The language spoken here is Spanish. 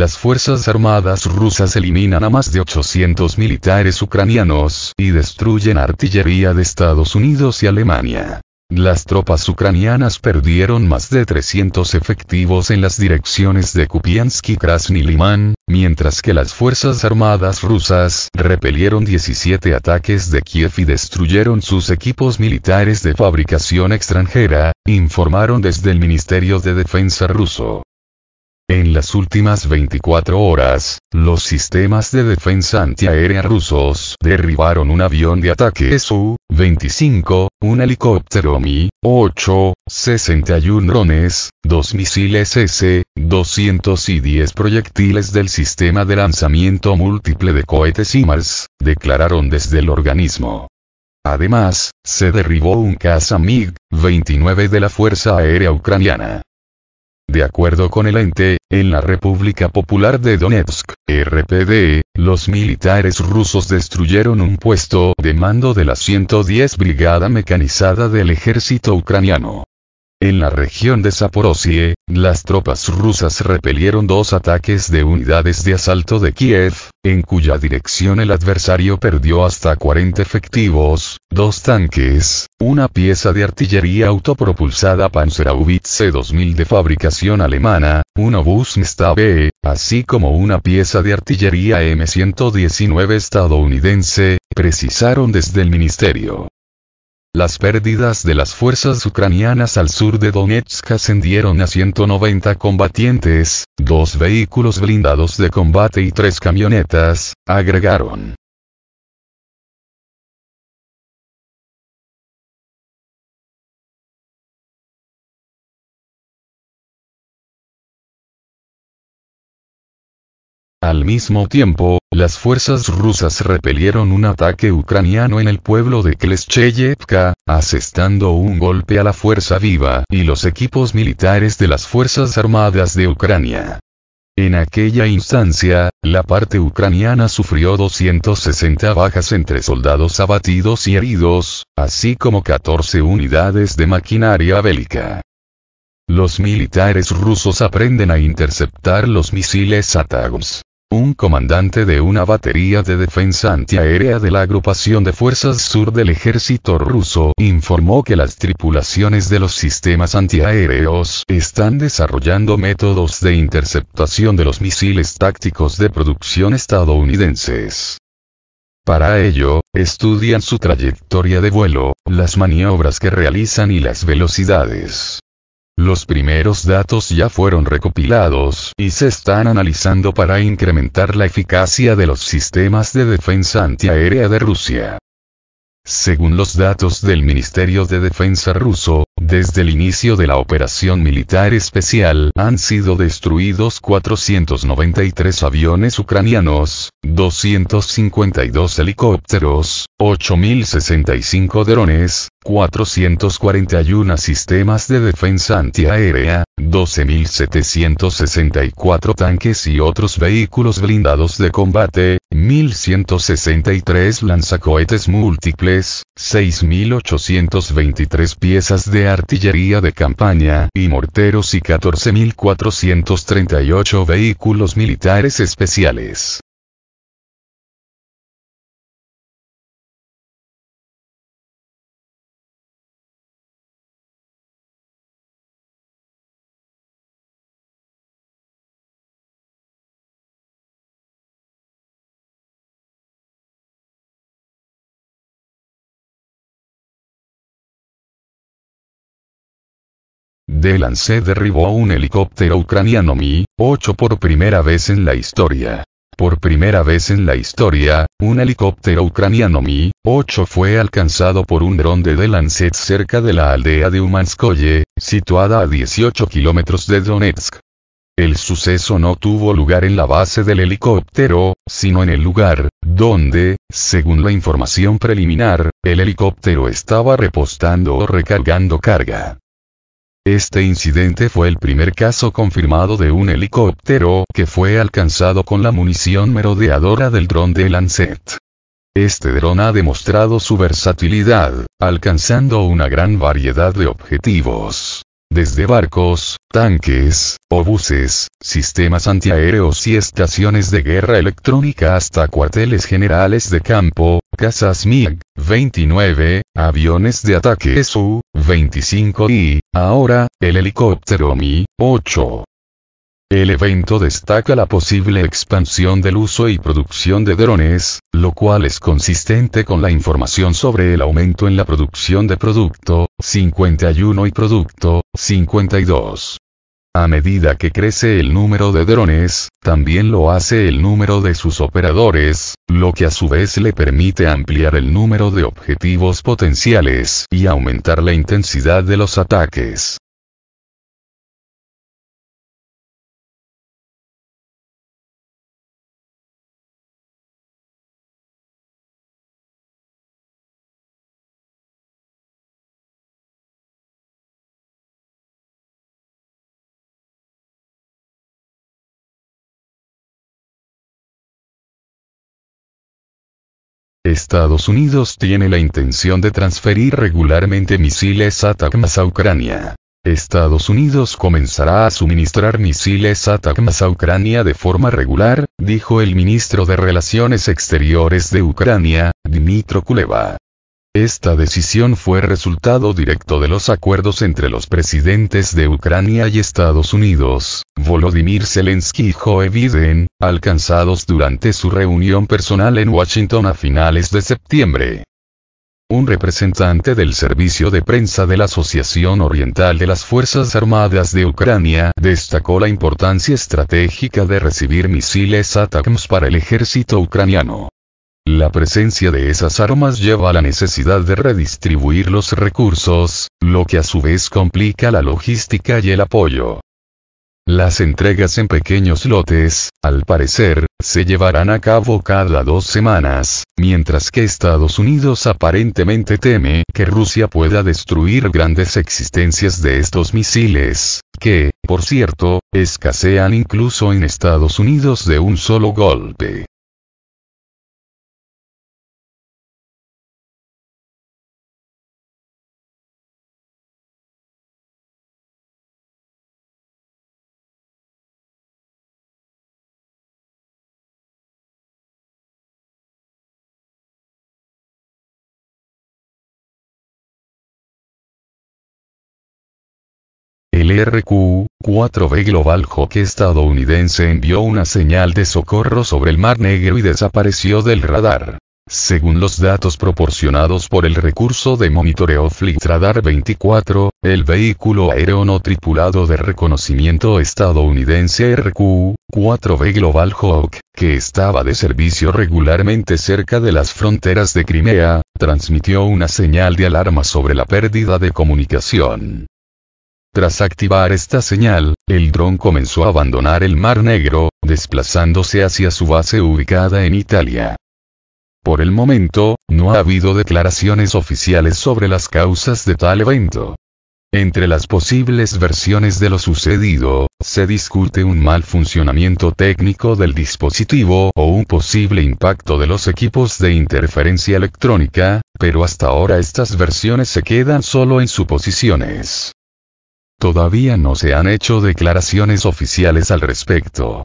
las Fuerzas Armadas rusas eliminan a más de 800 militares ucranianos y destruyen artillería de Estados Unidos y Alemania. Las tropas ucranianas perdieron más de 300 efectivos en las direcciones de Kupiansky y Krasny mientras que las Fuerzas Armadas rusas repelieron 17 ataques de Kiev y destruyeron sus equipos militares de fabricación extranjera, informaron desde el Ministerio de Defensa ruso. En las últimas 24 horas, los sistemas de defensa antiaérea rusos derribaron un avión de ataque Su-25, un helicóptero Mi-8, 61 drones, dos misiles s 210 y proyectiles del sistema de lanzamiento múltiple de cohetes IMARS, declararon desde el organismo. Además, se derribó un caza MiG-29 de la Fuerza Aérea Ucraniana. De acuerdo con el ente, en la República Popular de Donetsk, RPD, los militares rusos destruyeron un puesto de mando de la 110 Brigada Mecanizada del Ejército Ucraniano. En la región de Zaporosie, las tropas rusas repelieron dos ataques de unidades de asalto de Kiev, en cuya dirección el adversario perdió hasta 40 efectivos, dos tanques, una pieza de artillería autopropulsada c 2000 de fabricación alemana, un obús B, así como una pieza de artillería M119 estadounidense, precisaron desde el ministerio. Las pérdidas de las fuerzas ucranianas al sur de Donetsk ascendieron a 190 combatientes, dos vehículos blindados de combate y tres camionetas, agregaron. Al mismo tiempo, las fuerzas rusas repelieron un ataque ucraniano en el pueblo de Klescheyevka, asestando un golpe a la fuerza viva y los equipos militares de las Fuerzas Armadas de Ucrania. En aquella instancia, la parte ucraniana sufrió 260 bajas entre soldados abatidos y heridos, así como 14 unidades de maquinaria bélica. Los militares rusos aprenden a interceptar los misiles Atagos un comandante de una batería de defensa antiaérea de la agrupación de fuerzas sur del ejército ruso informó que las tripulaciones de los sistemas antiaéreos están desarrollando métodos de interceptación de los misiles tácticos de producción estadounidenses. Para ello, estudian su trayectoria de vuelo, las maniobras que realizan y las velocidades. Los primeros datos ya fueron recopilados y se están analizando para incrementar la eficacia de los sistemas de defensa antiaérea de Rusia. Según los datos del Ministerio de Defensa ruso, desde el inicio de la operación militar especial han sido destruidos 493 aviones ucranianos, 252 helicópteros, 8.065 drones, 441 sistemas de defensa antiaérea, 12.764 tanques y otros vehículos blindados de combate, 1.163 lanzacohetes múltiples, 6.823 piezas de artillería de campaña y morteros y 14.438 vehículos militares especiales. de derribó un helicóptero ucraniano Mi-8 por primera vez en la historia. Por primera vez en la historia, un helicóptero ucraniano Mi-8 fue alcanzado por un dron de Lancet cerca de la aldea de Umanskoye, situada a 18 kilómetros de Donetsk. El suceso no tuvo lugar en la base del helicóptero, sino en el lugar, donde, según la información preliminar, el helicóptero estaba repostando o recargando carga. Este incidente fue el primer caso confirmado de un helicóptero que fue alcanzado con la munición merodeadora del dron de Lancet. Este dron ha demostrado su versatilidad, alcanzando una gran variedad de objetivos. Desde barcos, tanques, obuses, sistemas antiaéreos y estaciones de guerra electrónica hasta cuarteles generales de campo, Casas MiG-29, aviones de ataque Su-25 y, ahora, el helicóptero Mi-8. El evento destaca la posible expansión del uso y producción de drones, lo cual es consistente con la información sobre el aumento en la producción de producto 51 y producto 52. A medida que crece el número de drones, también lo hace el número de sus operadores, lo que a su vez le permite ampliar el número de objetivos potenciales y aumentar la intensidad de los ataques. Estados Unidos tiene la intención de transferir regularmente misiles ATACMS a Ucrania. Estados Unidos comenzará a suministrar misiles ATACMS a Ucrania de forma regular, dijo el ministro de Relaciones Exteriores de Ucrania, Dmitro Kuleva. Esta decisión fue resultado directo de los acuerdos entre los presidentes de Ucrania y Estados Unidos, Volodymyr Zelensky y Joe Biden, alcanzados durante su reunión personal en Washington a finales de septiembre. Un representante del servicio de prensa de la Asociación Oriental de las Fuerzas Armadas de Ucrania destacó la importancia estratégica de recibir misiles ATACMS para el ejército ucraniano. La presencia de esas armas lleva a la necesidad de redistribuir los recursos, lo que a su vez complica la logística y el apoyo. Las entregas en pequeños lotes, al parecer, se llevarán a cabo cada dos semanas, mientras que Estados Unidos aparentemente teme que Rusia pueda destruir grandes existencias de estos misiles, que, por cierto, escasean incluso en Estados Unidos de un solo golpe. rq 4 b Global Hawk estadounidense envió una señal de socorro sobre el Mar Negro y desapareció del radar. Según los datos proporcionados por el recurso de monitoreo Fleet Radar 24, el vehículo aéreo no tripulado de reconocimiento estadounidense RQ-4B Global Hawk, que estaba de servicio regularmente cerca de las fronteras de Crimea, transmitió una señal de alarma sobre la pérdida de comunicación. Tras activar esta señal, el dron comenzó a abandonar el Mar Negro, desplazándose hacia su base ubicada en Italia. Por el momento, no ha habido declaraciones oficiales sobre las causas de tal evento. Entre las posibles versiones de lo sucedido, se discute un mal funcionamiento técnico del dispositivo o un posible impacto de los equipos de interferencia electrónica, pero hasta ahora estas versiones se quedan solo en suposiciones. Todavía no se han hecho declaraciones oficiales al respecto.